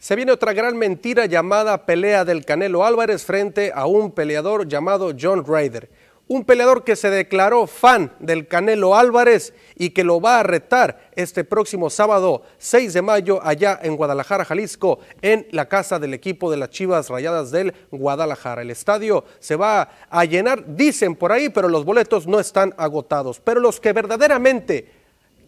Se viene otra gran mentira llamada pelea del Canelo Álvarez frente a un peleador llamado John Ryder. Un peleador que se declaró fan del Canelo Álvarez y que lo va a retar este próximo sábado 6 de mayo allá en Guadalajara, Jalisco, en la casa del equipo de las Chivas Rayadas del Guadalajara. El estadio se va a llenar, dicen por ahí, pero los boletos no están agotados. Pero los que verdaderamente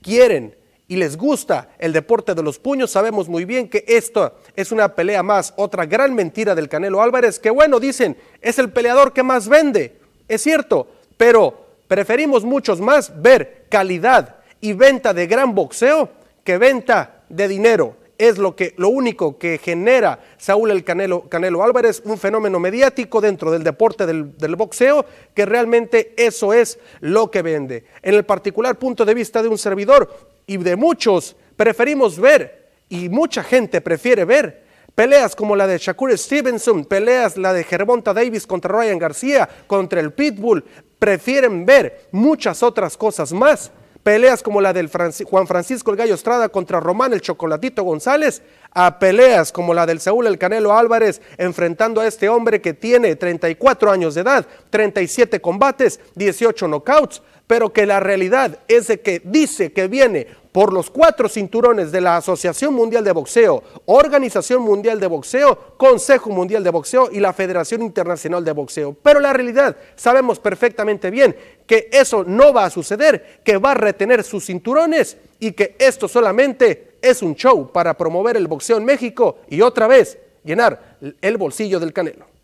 quieren y les gusta el deporte de los puños, sabemos muy bien que esto es una pelea más, otra gran mentira del Canelo Álvarez, que bueno, dicen, es el peleador que más vende, es cierto, pero preferimos muchos más ver calidad y venta de gran boxeo que venta de dinero es lo, que, lo único que genera Saúl el Canelo, Álvarez, un fenómeno mediático dentro del deporte del, boxeo, que realmente eso es lo que vende. En el particular punto de vista de un servidor y de muchos, preferimos ver, y mucha gente prefiere ver, Peleas como la de Shakur Stevenson, peleas la de Gervonta Davis contra Ryan García, contra el Pitbull, prefieren ver muchas otras cosas más peleas como la del Juan Francisco el Gallo Estrada contra Román el Chocolatito González, a peleas como la del Saúl el Canelo Álvarez enfrentando a este hombre que tiene 34 años de edad, 37 combates, 18 knockouts, pero que la realidad es de que dice que viene por los cuatro cinturones de la Asociación Mundial de Boxeo, Organización Mundial de Boxeo, Consejo Mundial de Boxeo y la Federación Internacional de Boxeo. Pero la realidad, sabemos perfectamente bien que eso no va a suceder, que va a retener sus cinturones y que esto solamente es un show para promover el boxeo en México y otra vez llenar el bolsillo del canelo.